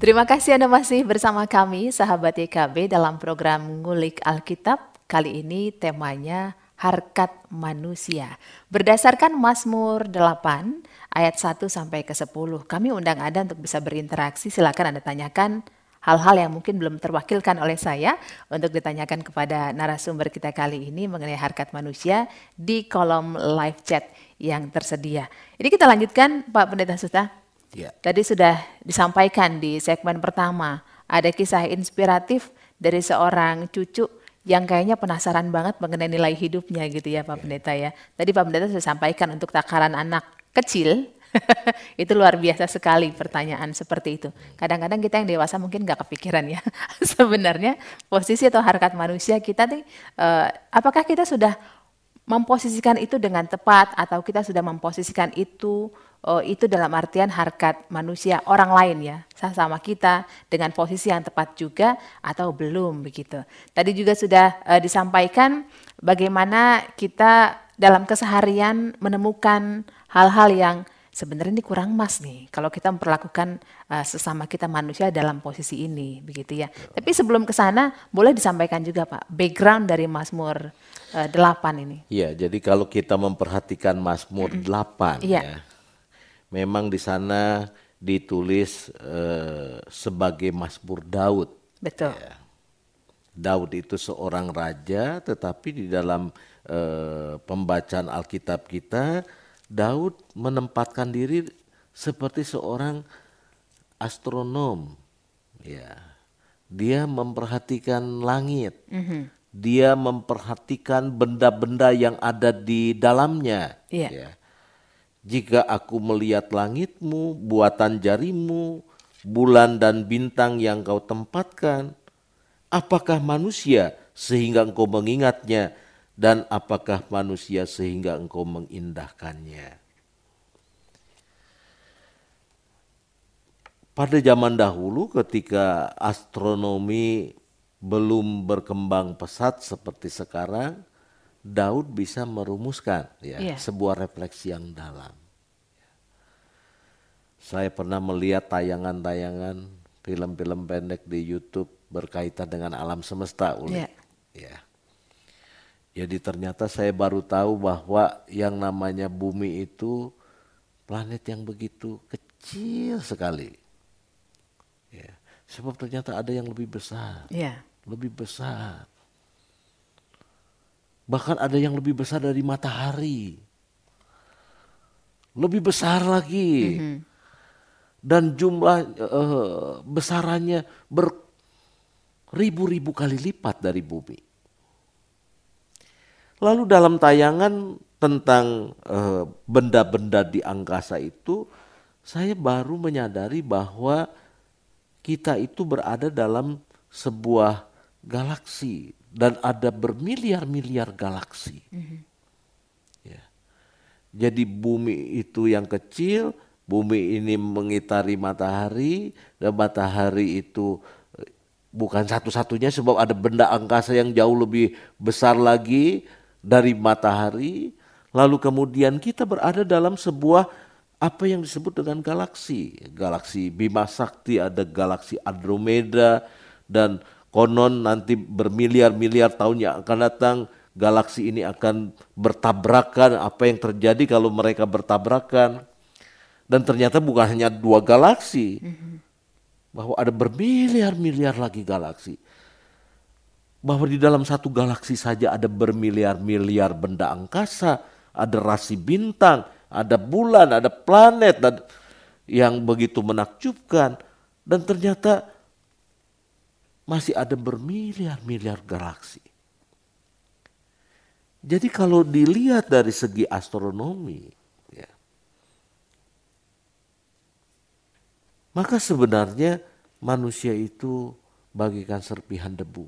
Terima kasih Anda masih bersama kami, sahabat YKB, e dalam program Ngulik Alkitab. Kali ini temanya harkat manusia. Berdasarkan Mazmur 8 ayat 1 sampai ke 10, kami undang Anda untuk bisa berinteraksi. Silakan Anda tanyakan hal-hal yang mungkin belum terwakilkan oleh saya untuk ditanyakan kepada narasumber kita kali ini mengenai harkat manusia di kolom live chat yang tersedia. Ini kita lanjutkan Pak Pendeta Suta. Ya. Tadi sudah disampaikan di segmen pertama, ada kisah inspiratif dari seorang cucu yang kayaknya penasaran banget mengenai nilai hidupnya gitu ya Pak ya. Pendeta ya. Tadi Pak Pendeta sudah sampaikan untuk takaran anak kecil, itu luar biasa sekali pertanyaan seperti itu. Kadang-kadang kita yang dewasa mungkin nggak kepikiran ya. Sebenarnya posisi atau harkat manusia kita nih, eh, apakah kita sudah memposisikan itu dengan tepat atau kita sudah memposisikan itu oh, itu dalam artian harkat manusia orang lain ya sama kita dengan posisi yang tepat juga atau belum begitu. Tadi juga sudah uh, disampaikan bagaimana kita dalam keseharian menemukan hal-hal yang sebenarnya ini kurang mas nih kalau kita memperlakukan uh, sesama kita manusia dalam posisi ini begitu ya. Tapi sebelum ke sana boleh disampaikan juga Pak background dari Mazmur uh, eh, 8 ini. Iya, jadi kalau kita memperhatikan Mazmur delapan mm ya memang di sana ditulis eh, sebagai Mazmur Daud. Betul. Ya. Daud itu seorang raja, tetapi di dalam eh, pembacaan Alkitab kita, Daud menempatkan diri seperti seorang astronom. Ya, dia memperhatikan langit, mm -hmm. dia memperhatikan benda-benda yang ada di dalamnya. Yeah. Ya jika aku melihat langitmu, buatan jarimu, bulan dan bintang yang kau tempatkan, apakah manusia sehingga engkau mengingatnya dan apakah manusia sehingga engkau mengindahkannya? Pada zaman dahulu ketika astronomi belum berkembang pesat seperti sekarang, Daud bisa merumuskan ya yeah. sebuah refleksi yang dalam. Saya pernah melihat tayangan-tayangan film-film pendek di YouTube berkaitan dengan alam semesta Uli. Yeah. Ya. Iya. Jadi ternyata saya baru tahu bahwa yang namanya bumi itu planet yang begitu kecil sekali. Ya. Sebab ternyata ada yang lebih besar. Yeah. Lebih besar. Bahkan ada yang lebih besar dari matahari. Lebih besar lagi. Mm -hmm. Dan jumlah uh, besarannya beribu-ribu kali lipat dari bumi. Lalu dalam tayangan tentang eh, benda-benda uh, di angkasa itu, saya baru menyadari bahwa kita itu berada dalam sebuah galaksi dan ada bermiliar-miliar galaksi. Mm -hmm. ya. Jadi bumi itu yang kecil, bumi ini mengitari matahari, dan matahari itu eh, bukan satu-satunya sebab ada benda angkasa yang jauh lebih besar lagi dari matahari. Lalu kemudian kita berada dalam sebuah apa yang disebut dengan galaksi. Galaksi Bima Sakti, ada galaksi Andromeda, dan Konon nanti bermiliar-miliar tahun yang akan datang, galaksi ini akan bertabrakan. Apa yang terjadi kalau mereka bertabrakan? Dan ternyata bukan hanya dua galaksi, bahwa ada bermiliar-miliar lagi galaksi. Bahwa di dalam satu galaksi saja ada bermiliar-miliar benda angkasa, ada rasi bintang, ada bulan, ada planet, dan yang begitu menakjubkan. Dan ternyata masih ada bermiliar-miliar galaksi. Jadi kalau dilihat dari segi astronomi, ya, maka sebenarnya manusia itu bagikan serpihan debu.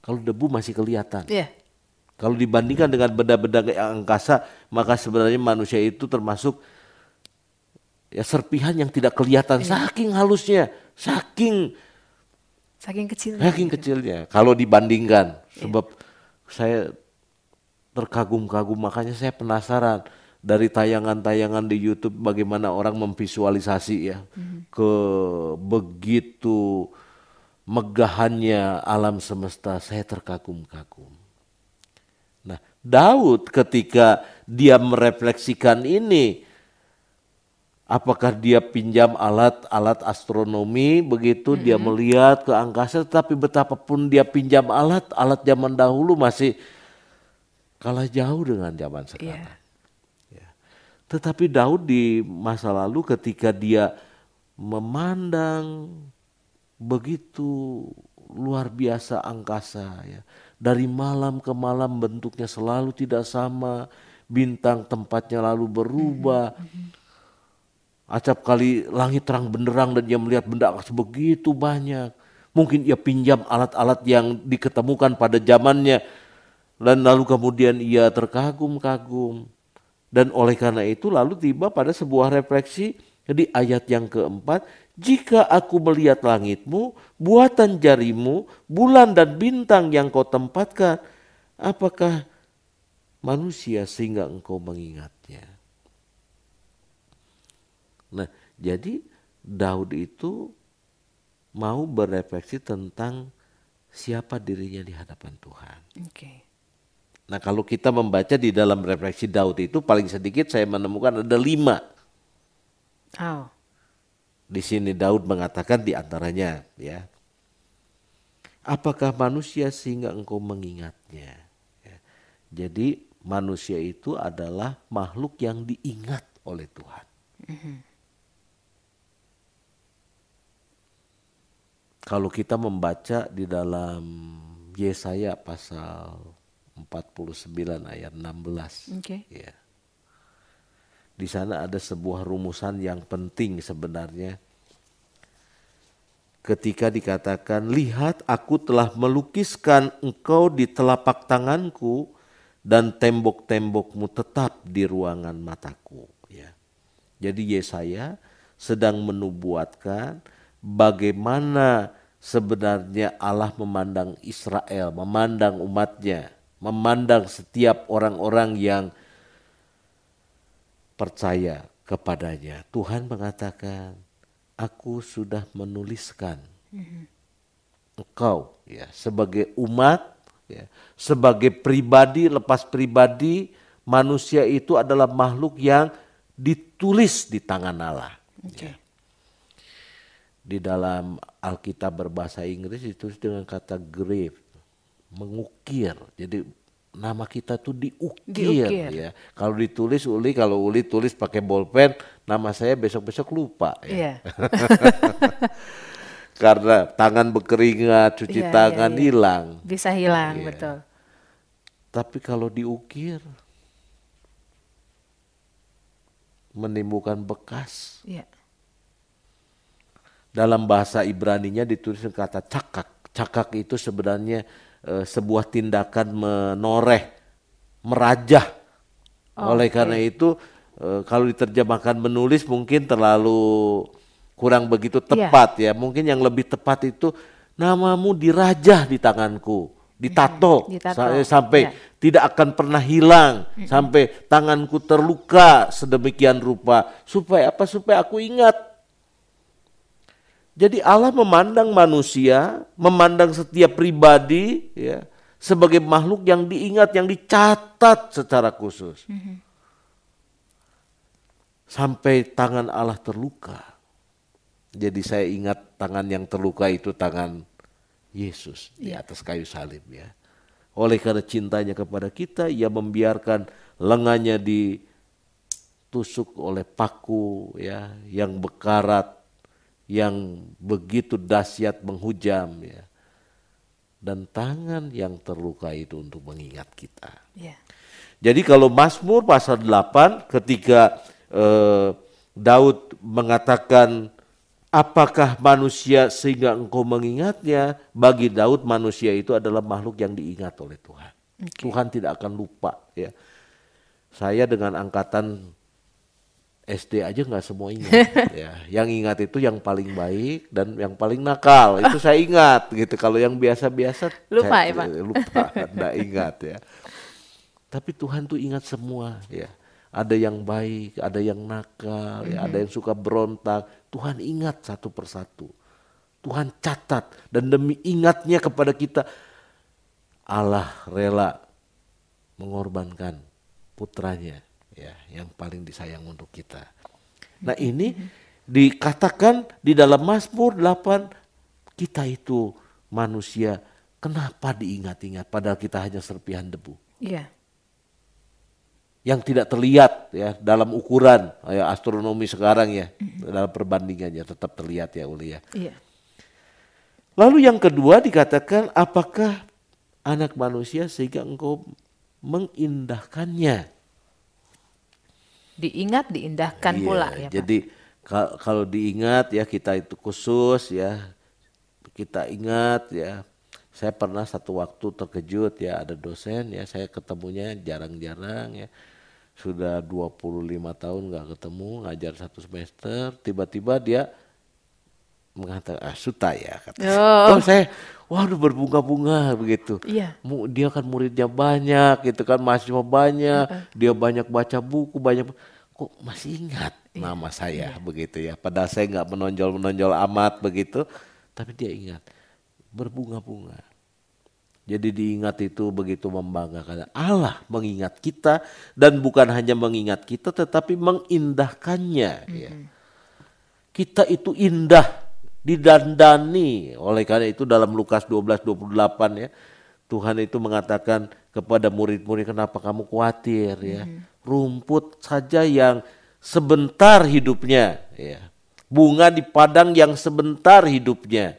Kalau debu masih kelihatan. Yeah. Kalau dibandingkan dengan benda-benda angkasa, maka sebenarnya manusia itu termasuk ya serpihan yang tidak kelihatan yeah. saking halusnya, saking Saking kecilnya. Saking kecilnya. Kalau dibandingkan, iya. sebab saya terkagum-kagum, makanya saya penasaran dari tayangan-tayangan di YouTube bagaimana orang memvisualisasi ya mm-hmm. ke begitu megahannya alam semesta. Saya terkagum-kagum. Nah, Daud ketika dia merefleksikan ini, apakah dia pinjam alat-alat astronomi begitu mm -hmm. dia melihat ke angkasa tapi betapapun dia pinjam alat alat zaman dahulu masih kalah jauh dengan zaman iya. sekarang. Yeah. Ya. Tetapi Daud di masa lalu ketika dia memandang begitu luar biasa angkasa ya. Dari malam ke malam bentuknya selalu tidak sama, bintang tempatnya lalu berubah. Mm -hmm Acap kali langit terang benderang dan ia melihat benda akas begitu banyak. Mungkin ia pinjam alat-alat yang diketemukan pada zamannya. Dan lalu kemudian ia terkagum-kagum. Dan oleh karena itu lalu tiba pada sebuah refleksi di ayat yang keempat. Jika aku melihat langitmu, buatan jarimu, bulan dan bintang yang kau tempatkan. Apakah manusia sehingga engkau mengingat? Jadi Daud itu mau berefleksi tentang siapa dirinya di hadapan Tuhan. Okay. Nah kalau kita membaca di dalam refleksi Daud itu paling sedikit saya menemukan ada lima. Oh. Di sini Daud mengatakan di antaranya ya. Apakah manusia sehingga engkau mengingatnya? Ya. Jadi manusia itu adalah makhluk yang diingat oleh Tuhan. Mm -hmm. kalau kita membaca di dalam Yesaya pasal 49 ayat 16. Okay. Ya. Di sana ada sebuah rumusan yang penting sebenarnya. Ketika dikatakan, "Lihat, aku telah melukiskan engkau di telapak tanganku dan tembok-tembokmu tetap di ruangan mataku." Ya. Jadi Yesaya sedang menubuatkan bagaimana sebenarnya Allah memandang Israel, memandang umatnya, memandang setiap orang-orang yang percaya kepadanya. Tuhan mengatakan, aku sudah menuliskan engkau ya sebagai umat, ya, sebagai pribadi lepas pribadi manusia itu adalah makhluk yang ditulis di tangan Allah. Okay. Ya di dalam Alkitab berbahasa Inggris itu dengan kata grave, mengukir. Jadi nama kita tuh diukir, diukir. ya. Kalau ditulis Uli, kalau Uli tulis pakai bolpen, nama saya besok-besok lupa ya. Yeah. Karena tangan berkeringat, cuci yeah, tangan yeah, yeah. hilang. Bisa hilang, yeah. betul. Tapi kalau diukir iya. menimbulkan bekas. Yeah dalam bahasa Ibrani-nya ditulis kata cakak. Cakak itu sebenarnya e, sebuah tindakan menoreh, merajah. Oh, Oleh karena itu e, kalau diterjemahkan menulis mungkin terlalu kurang begitu iya. tepat yeah. ya. Mungkin yang lebih tepat itu namamu dirajah di tanganku, ditato, mm-hmm. ditato. Eh, sampai yeah. tidak akan pernah hilang, -hmm. sampai tanganku terluka sedemikian rupa supaya apa? Supaya aku ingat jadi Allah memandang manusia, memandang setiap pribadi ya sebagai makhluk yang diingat, yang dicatat secara khusus. Mm-hmm. Sampai tangan Allah terluka. Jadi saya ingat tangan yang terluka itu tangan Yesus di iya. atas kayu salib ya. Oleh karena cintanya kepada kita, ia membiarkan lengannya ditusuk oleh paku ya yang bekarat yang begitu dahsyat menghujam ya. Dan tangan yang terluka itu untuk mengingat kita. Ya. Jadi kalau Mazmur pasal 8 ketika eh, Daud mengatakan apakah manusia sehingga engkau mengingatnya? Bagi Daud manusia itu adalah makhluk yang diingat oleh Tuhan. Okay. Tuhan tidak akan lupa ya. Saya dengan angkatan SD aja nggak semuanya. ya, yang ingat itu yang paling baik dan yang paling nakal itu saya ingat gitu. Kalau yang biasa-biasa lupa, saya, lupa, nggak ingat ya. Tapi Tuhan tuh ingat semua ya. Ada yang baik, ada yang nakal, ya, ada yang suka berontak. Tuhan ingat satu persatu. Tuhan catat dan demi ingatnya kepada kita Allah rela mengorbankan putranya ya yang paling disayang untuk kita. Nah, ini dikatakan di dalam Mazmur 8 kita itu manusia kenapa diingat-ingat padahal kita hanya serpihan debu. Iya. Yang tidak terlihat ya dalam ukuran ya, astronomi sekarang ya mm-hmm. dalam perbandingannya tetap terlihat ya Uli ya. Iya. Lalu yang kedua dikatakan apakah anak manusia sehingga engkau mengindahkannya diingat diindahkan iya, pula ya jadi Pak. kalau diingat ya kita itu khusus ya kita ingat ya saya pernah satu waktu terkejut ya ada dosen ya saya ketemunya jarang-jarang ya sudah 25 tahun nggak ketemu ngajar satu semester tiba-tiba dia mengatakan ah, suta ya kata oh. oh saya waduh berbunga-bunga begitu. Iya. Dia kan muridnya banyak gitu kan, mahasiswa banyak, uh dia banyak baca buku, banyak kok masih ingat iya. nama saya iya. begitu ya. Padahal saya nggak menonjol-menonjol amat begitu, tapi dia ingat berbunga-bunga. Jadi diingat itu begitu membanggakan. Allah mengingat kita dan bukan hanya mengingat kita tetapi mengindahkannya. Mm -hmm. ya. Kita itu indah didandani. Oleh karena itu dalam Lukas 12:28 ya, Tuhan itu mengatakan kepada murid-murid, "Kenapa kamu khawatir ya? Hmm. Rumput saja yang sebentar hidupnya, ya. Bunga di padang yang sebentar hidupnya.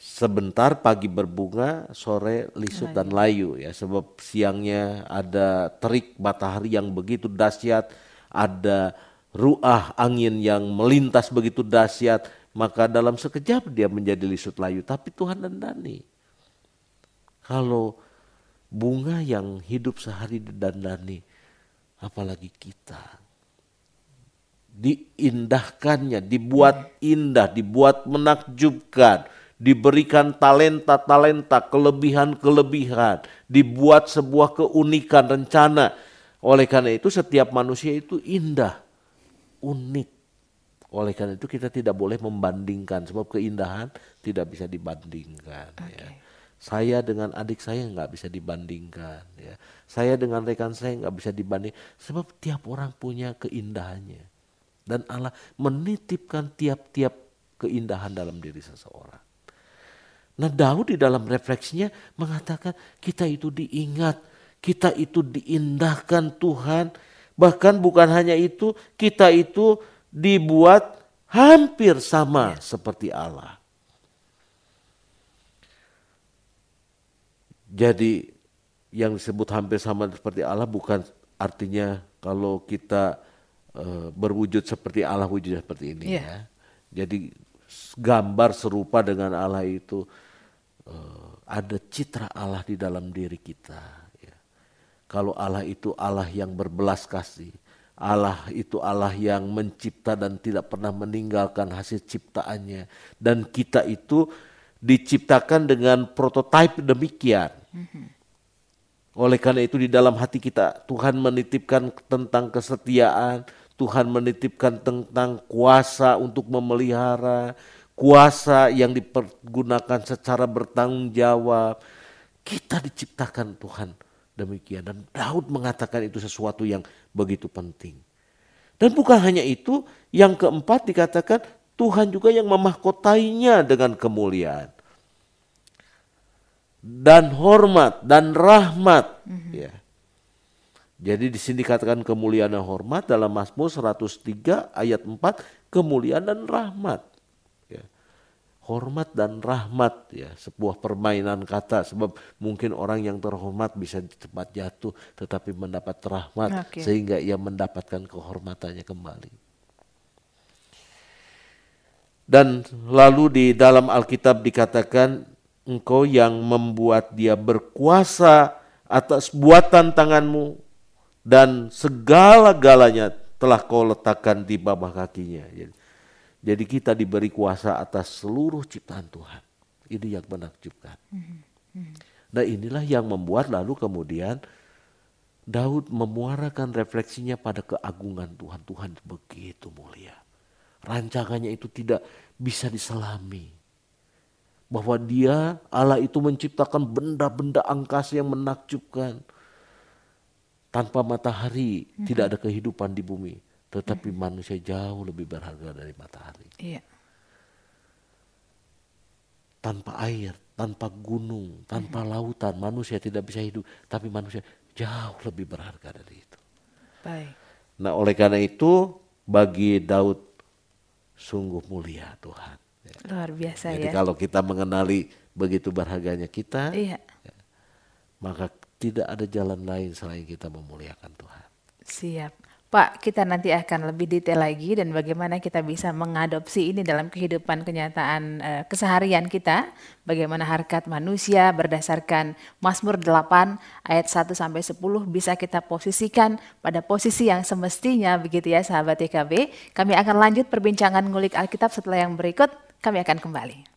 Sebentar pagi berbunga, sore lisut dan layu ya, sebab siangnya ada terik matahari yang begitu dahsyat, ada ruah angin yang melintas begitu dahsyat, maka dalam sekejap dia menjadi lisut layu, tapi Tuhan dandani. Kalau bunga yang hidup sehari didandani, apalagi kita. Diindahkannya, dibuat indah, dibuat menakjubkan, diberikan talenta-talenta, kelebihan-kelebihan, dibuat sebuah keunikan rencana. Oleh karena itu setiap manusia itu indah, unik. Oleh karena itu kita tidak boleh membandingkan sebab keindahan tidak bisa dibandingkan. Okay. Ya. Saya dengan adik saya nggak bisa dibandingkan. Ya. Saya dengan rekan saya nggak bisa dibanding sebab tiap orang punya keindahannya dan Allah menitipkan tiap-tiap keindahan dalam diri seseorang. Nah Daud di dalam refleksinya mengatakan kita itu diingat, kita itu diindahkan Tuhan. Bahkan bukan hanya itu, kita itu dibuat hampir sama ya. seperti Allah. Jadi yang disebut hampir sama seperti Allah bukan artinya kalau kita uh, berwujud seperti Allah wujudnya seperti ini yeah. ya. Jadi gambar serupa dengan Allah itu uh, ada citra Allah di dalam diri kita. Ya. Kalau Allah itu Allah yang berbelas kasih, Allah itu Allah yang mencipta dan tidak pernah meninggalkan hasil ciptaannya. Dan kita itu diciptakan dengan prototipe demikian. Mm-hmm. Oleh karena itu di dalam hati kita Tuhan menitipkan tentang kesetiaan, Tuhan menitipkan tentang kuasa untuk memelihara, kuasa yang dipergunakan secara bertanggung jawab. Kita diciptakan Tuhan demikian. Dan Daud mengatakan itu sesuatu yang begitu penting. Dan bukan hanya itu, yang keempat dikatakan Tuhan juga yang memahkotainya dengan kemuliaan. Dan hormat dan rahmat. Mm -hmm. ya. Jadi di sini dikatakan kemuliaan dan hormat dalam Mazmur 103 ayat 4 kemuliaan dan rahmat hormat dan rahmat ya sebuah permainan kata sebab mungkin orang yang terhormat bisa cepat jatuh tetapi mendapat rahmat okay. sehingga ia mendapatkan kehormatannya kembali dan lalu di dalam Alkitab dikatakan engkau yang membuat dia berkuasa atas buatan tanganmu dan segala-galanya telah kau letakkan di bawah kakinya. Jadi, jadi kita diberi kuasa atas seluruh ciptaan Tuhan. Ini yang menakjubkan. Nah inilah yang membuat lalu kemudian Daud memuarakan refleksinya pada keagungan Tuhan. Tuhan begitu mulia. Rancangannya itu tidak bisa diselami. Bahwa dia Allah itu menciptakan benda-benda angkasa yang menakjubkan. Tanpa matahari -hmm. tidak ada kehidupan di bumi tetapi hmm. manusia jauh lebih berharga dari matahari. Iya. Tanpa air, tanpa gunung, tanpa hmm. lautan, manusia tidak bisa hidup. Tapi manusia jauh lebih berharga dari itu. Baik. Nah, oleh karena itu bagi Daud sungguh mulia Tuhan. Ya. Luar biasa Jadi ya. Jadi kalau kita mengenali begitu berharganya kita, iya. Ya, maka tidak ada jalan lain selain kita memuliakan Tuhan. Siap. Pak, kita nanti akan lebih detail lagi dan bagaimana kita bisa mengadopsi ini dalam kehidupan kenyataan e, keseharian kita, bagaimana harkat manusia berdasarkan Mazmur 8 ayat 1 sampai 10 bisa kita posisikan pada posisi yang semestinya begitu ya sahabat TKB. E kami akan lanjut perbincangan ngulik Alkitab setelah yang berikut, kami akan kembali.